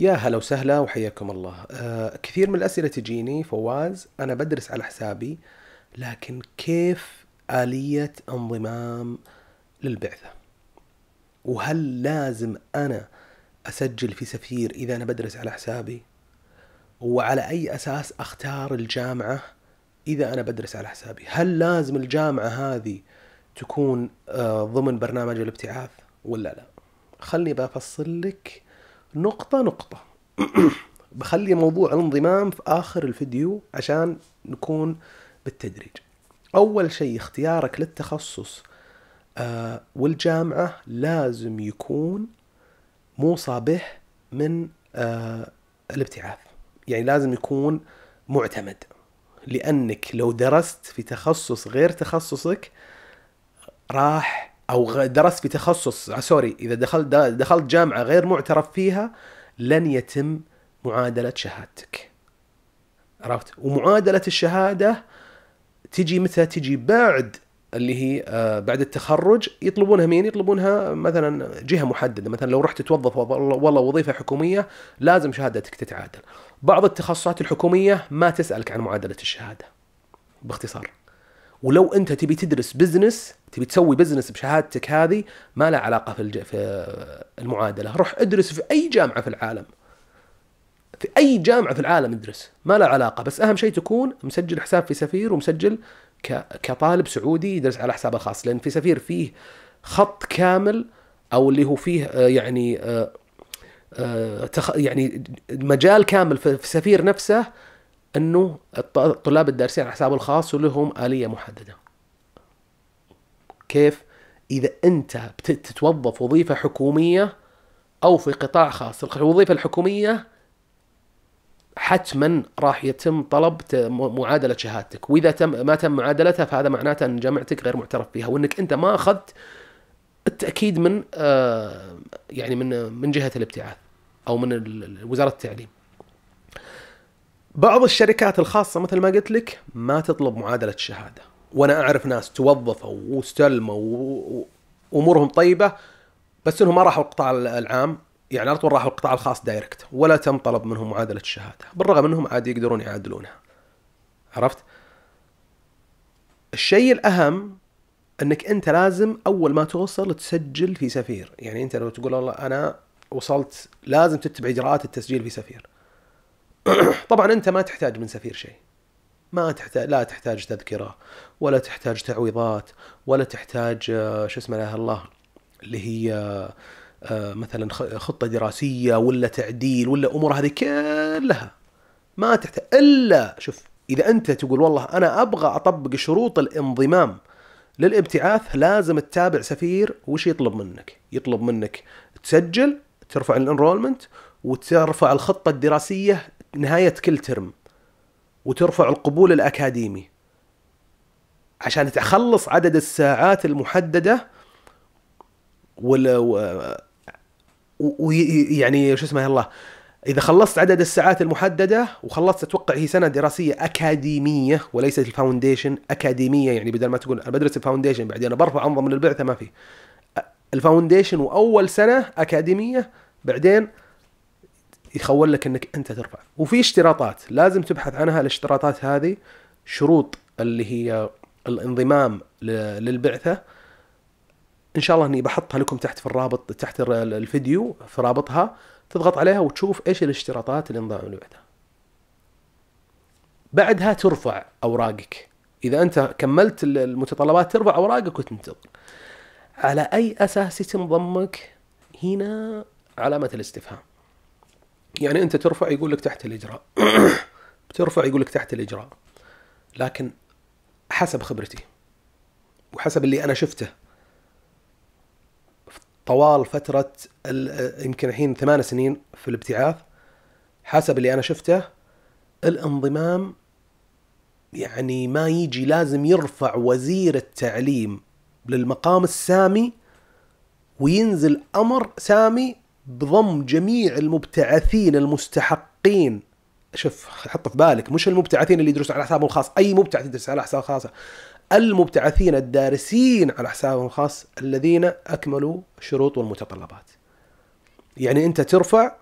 يا هلا وسهلا وحياكم الله آه كثير من الأسئلة تجيني فواز أنا بدرس على حسابي لكن كيف آلية انضمام للبعثة وهل لازم أنا أسجل في سفير إذا أنا بدرس على حسابي وعلى أي أساس أختار الجامعة إذا أنا بدرس على حسابي هل لازم الجامعة هذه تكون آه، ضمن برنامج الابتعاث ولا لا خلني بفصل لك نقطة نقطة بخلي موضوع الانضمام في آخر الفيديو عشان نكون بالتدريج أول شيء اختيارك للتخصص آه، والجامعة لازم يكون موصى به من آه، الابتعاث يعني لازم يكون معتمد لأنك لو درست في تخصص غير تخصصك راح او درست في تخصص آه، سوري اذا دخلت دخلت جامعه غير معترف فيها لن يتم معادله شهادتك عرفت ومعادله الشهاده تجي متى تجي بعد اللي هي آه، بعد التخرج يطلبونها مين؟ يطلبونها مثلا جهه محدده، مثلا لو رحت توظف والله وظيفه حكوميه لازم شهادتك تتعادل. بعض التخصصات الحكوميه ما تسالك عن معادله الشهاده. باختصار. ولو انت تبي تدرس بزنس تبي تسوي بزنس بشهادتك هذه ما لها علاقه في, في المعادله روح ادرس في اي جامعه في العالم في اي جامعه في العالم ادرس ما لها علاقه بس اهم شيء تكون مسجل حساب في سفير ومسجل كطالب سعودي يدرس على حسابه الخاص لان في سفير فيه خط كامل او اللي هو فيه آه، يعني آه، آه، يعني مجال كامل في سفير نفسه انه الطلاب الدارسين على حسابه الخاص ولهم اليه محدده كيف اذا انت بتتوظف وظيفه حكوميه او في قطاع خاص الوظيفه الحكوميه حتما راح يتم طلب معادله شهادتك واذا تم ما تم معادلتها فهذا معناته ان جامعتك غير معترف فيها وانك انت ما اخذت التاكيد من آه، يعني من من جهه الابتعاث او من وزاره التعليم بعض الشركات الخاصة مثل ما قلت لك ما تطلب معادلة الشهادة وأنا أعرف ناس توظفوا واستلموا وأمورهم طيبة بس أنهم ما راحوا القطاع العام يعني على طول راحوا القطاع الخاص دايركت ولا تم طلب منهم معادلة الشهادة بالرغم أنهم عادي يقدرون يعادلونها عرفت؟ الشيء الأهم أنك أنت لازم أول ما توصل تسجل في سفير يعني أنت لو تقول والله أنا وصلت لازم تتبع إجراءات التسجيل في سفير طبعا انت ما تحتاج من سفير شيء ما تحتاج لا تحتاج تذكره ولا تحتاج تعويضات ولا تحتاج آه، شو اسمه لا الله اللي هي آه، آه، مثلا خطه دراسيه ولا تعديل ولا امور هذه كلها ما تحتاج الا شوف اذا انت تقول والله انا ابغى اطبق شروط الانضمام للابتعاث لازم تتابع سفير وش يطلب منك يطلب منك تسجل ترفع الانرولمنت وترفع الخطه الدراسيه نهاية كل ترم وترفع القبول الأكاديمي عشان تخلص عدد الساعات المحددة ولا ويعني شو اسمه يلا اذا خلصت عدد الساعات المحدده وخلصت اتوقع هي سنه دراسيه اكاديميه وليست الفاونديشن اكاديميه يعني بدل ما تقول انا بدرس الفاونديشن بعدين انا برفع انظمه للبعثه ما في الفاونديشن واول سنه اكاديميه بعدين يخول لك انك انت ترفع وفي اشتراطات لازم تبحث عنها الاشتراطات هذه شروط اللي هي الانضمام للبعثه ان شاء الله اني بحطها لكم تحت في الرابط تحت الفيديو في رابطها تضغط عليها وتشوف ايش الاشتراطات الانضمام للبعثه بعدها ترفع اوراقك اذا انت كملت المتطلبات ترفع اوراقك وتنتظر على اي اساس يتم ضمك هنا علامه الاستفهام يعني انت ترفع يقول لك تحت الاجراء بترفع يقول لك تحت الاجراء لكن حسب خبرتي وحسب اللي انا شفته طوال فترة يمكن الحين ثمان سنين في الابتعاث حسب اللي أنا شفته الانضمام يعني ما يجي لازم يرفع وزير التعليم للمقام السامي وينزل أمر سامي بضم جميع المبتعثين المستحقين شوف حط في بالك مش المبتعثين اللي يدرسون على حسابهم الخاص اي مبتعث يدرس على حسابه الخاص المبتعثين الدارسين على حسابهم الخاص الذين اكملوا الشروط والمتطلبات يعني انت ترفع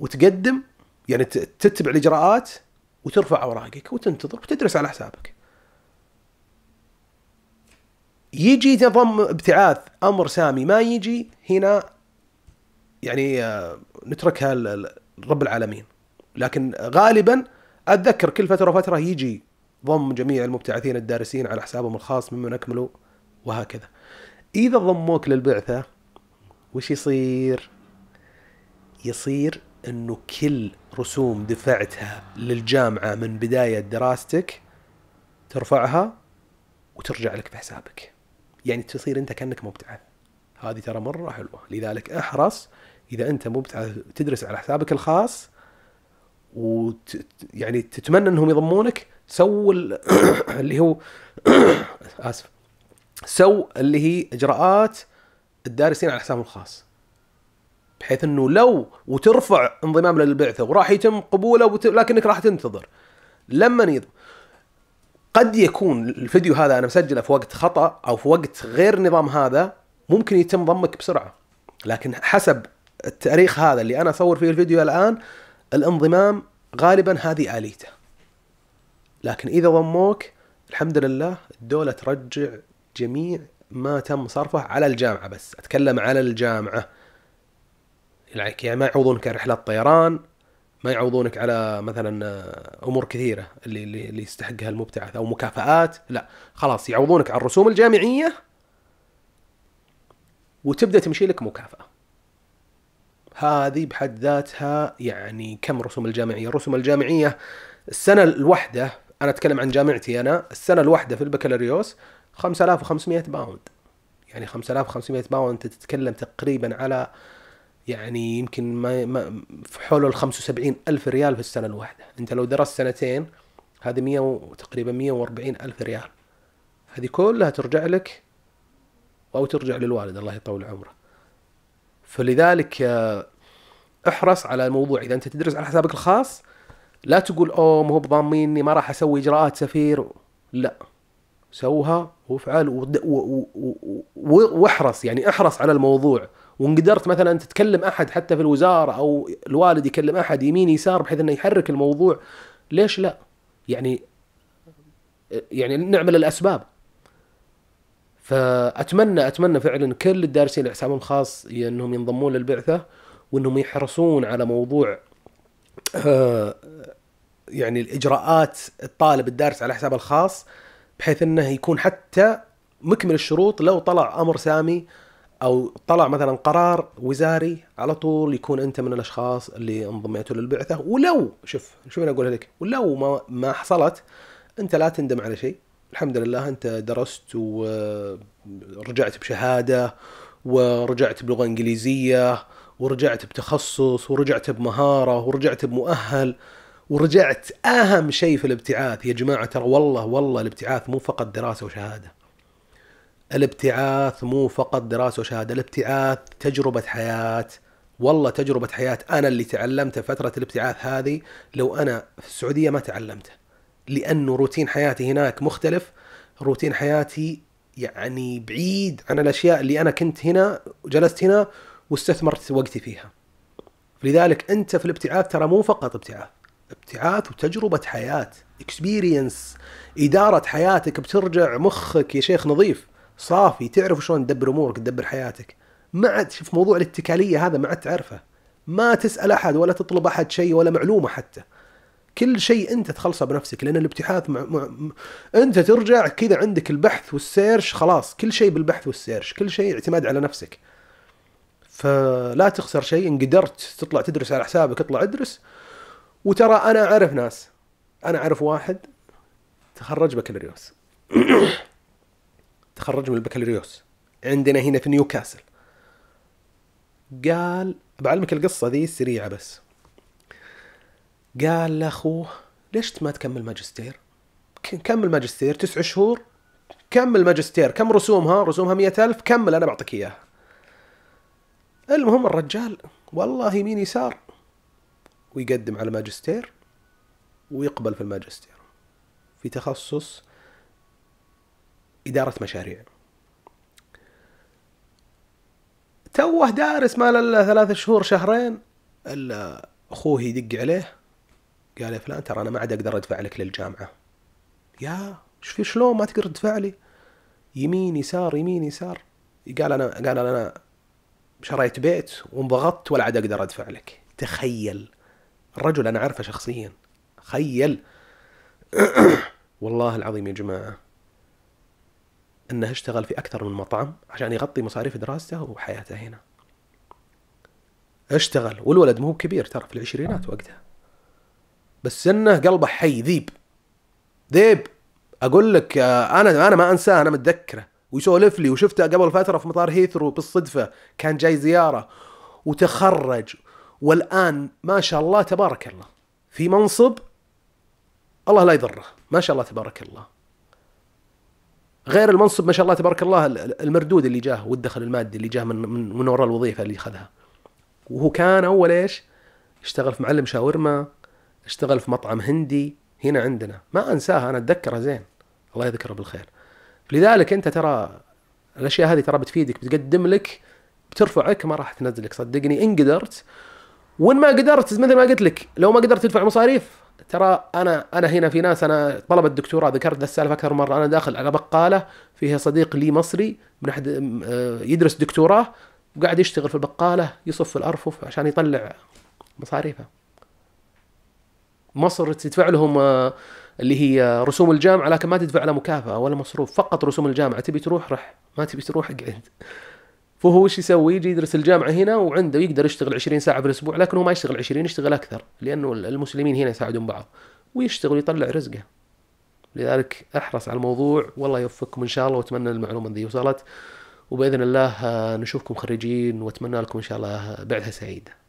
وتقدم يعني تتبع الاجراءات وترفع اوراقك وتنتظر وتدرس على حسابك يجي تضم ابتعاث امر سامي ما يجي هنا يعني آه، نتركها لرب العالمين لكن غالبا اتذكر كل فتره وفتره يجي ضم جميع المبتعثين الدارسين على حسابهم الخاص ممن اكملوا وهكذا اذا ضموك للبعثه وش يصير يصير انه كل رسوم دفعتها للجامعه من بدايه دراستك ترفعها وترجع لك في حسابك يعني تصير انت كانك مبتعث هذه ترى مره حلوه لذلك احرص اذا انت مبتعث تدرس على حسابك الخاص وت يعني تتمنى انهم يضمونك سو اللي هو اسف سو اللي هي اجراءات الدارسين على حسابهم الخاص بحيث انه لو وترفع انضمام للبعثه وراح يتم قبوله وت... لكنك راح تنتظر لما يضم قد يكون الفيديو هذا انا مسجله في وقت خطا او في وقت غير النظام هذا ممكن يتم ضمك بسرعه لكن حسب التاريخ هذا اللي انا اصور فيه الفيديو الان الانضمام غالبا هذه اليته لكن اذا ضموك الحمد لله الدوله ترجع جميع ما تم صرفه على الجامعه بس اتكلم على الجامعه يعني ما يعوضونك رحله طيران ما يعوضونك على مثلا آه، امور كثيره اللي اللي يستحقها المبتعث او مكافآت لا خلاص يعوضونك على الرسوم الجامعيه وتبدا تمشي لك مكافاه هذه بحد ذاتها يعني كم رسوم الجامعيه الرسوم الجامعيه السنه الواحده انا اتكلم عن جامعتي انا السنه الواحده في البكالوريوس 5500 باوند يعني 5500 باوند انت تتكلم تقريبا على يعني يمكن ما, ما حول ال 75 ألف ريال في السنة الواحدة أنت لو درست سنتين هذه 100 تقريبا 140 ألف ريال هذه كلها ترجع لك أو ترجع للوالد الله يطول عمره فلذلك آه، احرص على الموضوع إذا أنت تدرس على حسابك الخاص لا تقول أوه مو بضاميني ما راح أسوي إجراءات سفير لا سوها وافعل واحرص يعني احرص على الموضوع وان قدرت مثلا تتكلم احد حتى في الوزاره او الوالد يكلم احد يمين يسار بحيث انه يحرك الموضوع ليش لا؟ يعني يعني نعمل الاسباب فاتمنى اتمنى فعلا كل الدارسين لحسابهم الخاص انهم ينضمون للبعثه وانهم يحرصون على موضوع آه، يعني الاجراءات الطالب الدارس على حسابه الخاص بحيث انه يكون حتى مكمل الشروط لو طلع امر سامي او طلع مثلا قرار وزاري على طول يكون انت من الاشخاص اللي انضميتوا للبعثه ولو شوف شو انا اقول لك ولو ما ما حصلت انت لا تندم على شيء الحمد لله انت درست ورجعت بشهاده ورجعت بلغه انجليزيه ورجعت بتخصص ورجعت بمهاره ورجعت بمؤهل ورجعت اهم شيء في الابتعاث يا جماعه ترى والله والله الابتعاث مو فقط دراسه وشهاده الابتعاث مو فقط دراسه وشهاده الابتعاث تجربه حياه والله تجربه حياه انا اللي تعلمته فتره الابتعاث هذه لو انا في السعوديه ما تعلمته لانه روتين حياتي هناك مختلف روتين حياتي يعني بعيد عن الاشياء اللي انا كنت هنا وجلست هنا واستثمرت وقتي فيها لذلك انت في الابتعاث ترى مو فقط ابتعاث ابتعاث وتجربه حياه اكسبيرينس اداره حياتك بترجع مخك يا شيخ نظيف صافي تعرف شلون تدبر امورك تدبر حياتك ما عاد شوف موضوع الاتكاليه هذا ما عاد تعرفه ما تسال احد ولا تطلب احد شيء ولا معلومه حتى كل شيء انت تخلصه بنفسك لان الابتحاث مع... مع... انت ترجع كذا عندك البحث والسيرش خلاص كل شيء بالبحث والسيرش كل شيء اعتماد على نفسك فلا تخسر شيء ان قدرت تطلع تدرس على حسابك اطلع ادرس وترى انا اعرف ناس انا اعرف واحد تخرج بكالوريوس تخرج من البكالوريوس عندنا هنا في نيوكاسل قال بعلمك القصة ذي سريعة بس قال لأخوه ليش ما تكمل ماجستير كمل ماجستير تسع شهور كمل ماجستير كم رسومها رسومها مئة ألف كمل أنا بعطيك إياها المهم الرجال والله يمين يسار ويقدم على ماجستير ويقبل في الماجستير في تخصص اداره مشاريع توه دارس ما له ثلاث شهور شهرين الا اخوه يدق عليه قال يا فلان ترى انا ما عاد اقدر ادفع لك للجامعه يا شفي شلون ما تقدر تدفع لي يمين يسار يمين يسار قال انا قال انا شريت بيت وانضغطت ولا عاد اقدر ادفع لك تخيل الرجل انا عارفه شخصيا خيل والله العظيم يا جماعه انه اشتغل في اكثر من مطعم عشان يغطي مصاريف دراسته وحياته هنا اشتغل والولد مو كبير ترى في العشرينات وقتها بس انه قلبه حي ذيب ذيب اقول لك آه، انا انا ما انساه انا متذكره ويسولف لي وشفته قبل فتره في مطار هيثرو بالصدفه كان جاي زياره وتخرج والان ما شاء الله تبارك الله في منصب الله لا يضره ما شاء الله تبارك الله غير المنصب ما شاء الله تبارك الله المردود اللي جاه والدخل المادي اللي جاه من من, من وراء الوظيفه اللي اخذها وهو كان اول ايش اشتغل في معلم شاورما اشتغل في مطعم هندي هنا عندنا ما انساها انا اتذكره زين الله يذكره بالخير لذلك انت ترى الاشياء هذه ترى بتفيدك بتقدم لك بترفعك ما راح تنزلك صدقني ان قدرت وان ما قدرت مثل ما قلت لك لو ما قدرت تدفع مصاريف ترى انا انا هنا في ناس انا طلبه الدكتوراه ذكرت ذا السالفه اكثر مره انا داخل على بقاله فيها صديق لي مصري من احد آه، يدرس دكتوراه وقاعد يشتغل في البقاله يصف الارفف عشان يطلع مصاريفه مصر تدفع لهم آه، اللي هي رسوم الجامعه لكن ما تدفع على مكافاه ولا مصروف فقط رسوم الجامعه تبي تروح رح ما تبي تروح اقعد فهو وش يسوي؟ يجي يدرس الجامعه هنا وعنده يقدر يشتغل 20 ساعه في الاسبوع لكن هو ما يشتغل 20 يشتغل اكثر لانه المسلمين هنا يساعدون بعض ويشتغل ويطلع رزقه لذلك احرص على الموضوع والله يوفقكم ان شاء الله واتمنى المعلومه ذي وصلت وباذن الله آه، نشوفكم خريجين واتمنى لكم ان شاء الله آه، بعثه سعيده